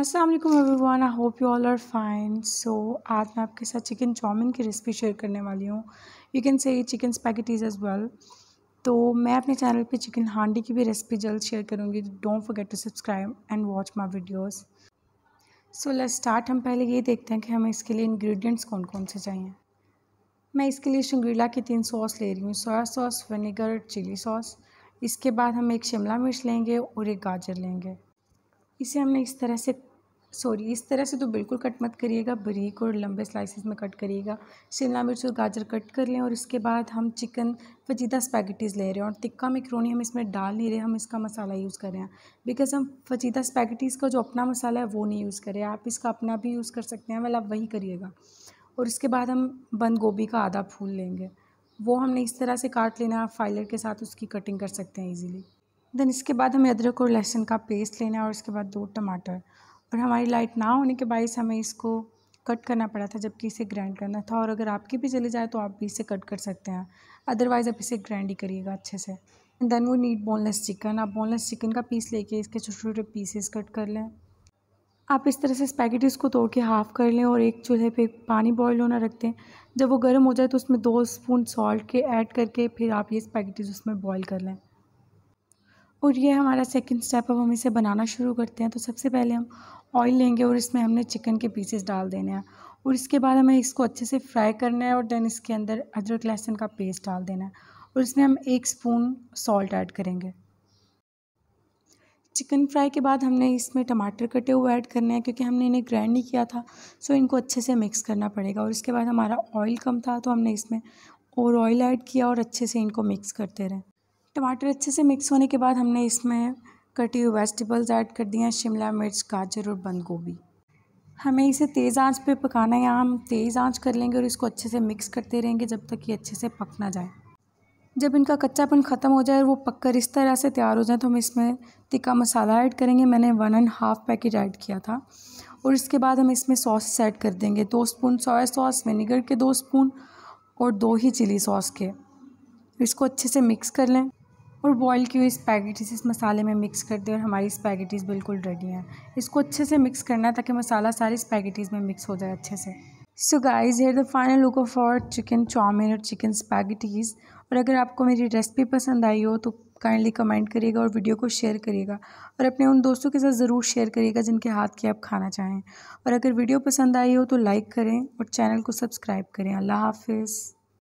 अस्सलाम वालेकुम everyone I hope you all are fine so आज मैं आपके साथ चिकन चाउमिन की रेसिपी शेयर करने वाली हूँ you can say chicken spaghetti as well तो मैं अपने चैनल पे चिकन हांडी की भी रेसिपी जल्द शेयर करूँगी don't forget to subscribe and watch my videos so let start हम पहले ये देखते हैं कि हमें इसके लिए इन्ग्रीडियंट्स कौन कौन से चाहिए मैं इसके लिए शंग्रीला की तीन सॉस ले रही हूँ soya sauce vinegar chilli sauce इसके बाद हम एक शिमला मिर्च लेंगे और एक गाजर लेंगे इसे हमने इस तरह से सॉरी इस तरह से तो बिल्कुल कट मत करिएगा बरीक और लंबे स्लाइसेस में कट करिएगा शिमला मिर्च और गाजर कट कर लें और इसके बाद हम चिकन फजीदा स्पैगेटीज़ ले रहे हैं और तिक्का मिक्रोनी हम इसमें डाल नहीं रहे हम इसका मसाला यूज़ कर रहे हैं बिकॉज़ हम फजीदा स्पैगेटीज़ का जो अपना मसाला है वो नहीं यूज़ करें आप इसका अपना भी यूज़ कर सकते हैं वह आप वही करिएगा और इसके बाद हम बंद गोभी का आधा फूल लेंगे वो हमने इस तरह से काट लेना फाइलर के साथ उसकी कटिंग कर सकते हैं ईजिली देन इसके बाद हमें अदरक और लहसुन का पेस्ट लेना है और इसके बाद दो टमाटर और हमारी लाइट ना होने के बायस हमें इसको कट करना पड़ा था जबकि इसे ग्राइंड करना था और अगर आपकी भी चले जाए तो आप भी इसे कट कर सकते हैं अदरवाइज़ आप इसे ग्राइंड ही करिएगा अच्छे से एंड देन वो नीड बोनलेस चिकन आप बोनलेस चिकन का पीस लेके इसके छोटे छोटे पीसेस कट कर लें आप इस तरह से स्पैगेटीज़ को तोड़ के हाफ़ कर लें और एक चूल्हे पे पानी बॉयल होना रखते हैं जब वो गर्म हो जाए तो उसमें दो स्पून सॉल्ट के ऐड करके फिर आप ये स्पैगेटीज़ उसमें बॉयल कर लें और ये हमारा सेकंड स्टेप अब हम इसे बनाना शुरू करते हैं तो सबसे पहले हम ऑयल लेंगे और इसमें हमने चिकन के पीसेस डाल देने हैं और इसके बाद हमें इसको अच्छे से फ्राई करना है और देन इसके अंदर अदरक लहसुन का पेस्ट डाल देना है और इसमें हम एक स्पून सॉल्ट ऐड करेंगे चिकन फ्राई के बाद हमने इसमें टमाटर कटे हुए ऐड करने हैं क्योंकि हमने इन्हें ग्राइंड नहीं किया था सो इनको अच्छे से मिक्स करना पड़ेगा और इसके बाद हमारा ऑयल कम था तो हमने इसमें और ऑयल ऐड किया और अच्छे से इनको मिक्स करते रहें टमाटर अच्छे से मिक्स होने के बाद हमने इसमें कटी हुई वेजिटेबल्स ऐड कर दिए हैं शिमला मिर्च गाजर और बंद गोभी हमें इसे तेज़ आंच पे पकाना है यहाँ हम तेज़ आंच कर लेंगे और इसको अच्छे से मिक्स करते रहेंगे जब तक ये अच्छे से पक ना जाए जब इनका कच्चापन ख़त्म हो जाए और वो पककर इस तरह से तैयार हो जाए तो हम इसमें तिक्का मसाला ऐड करेंगे मैंने one and half packet add किया था और इसके बाद हम इसमें सॉस ऐड कर देंगे दो स्पून सोया सॉस विनीगर के दो स्पून और दो ही चिली सॉस के इसको अच्छे से मिक्स कर लें और बॉईल की हुई स्पैगेटीज इस मसाले में मिक्स कर दें और हमारी स्पैगेटीज़ बिल्कुल रेडी हैं इसको अच्छे से मिक्स करना है ताकि मसाला सारी स्पैगेटीज़ में मिक्स हो जाए अच्छे से so guys here the final look of our chicken chow mein और चिकन स्पैगेटीज़ और अगर आपको मेरी रेसिपी पसंद आई हो तो काइंडली कमेंट करिएगा और वीडियो को शेयर करिएगा और अपने उन दोस्तों के साथ ज़रूर शेयर करिएगा जिनके हाथ की आप खाना चाहें और अगर वीडियो पसंद आई हो तो लाइक करें और चैनल को सब्सक्राइब करें अल्लाह हाफिज़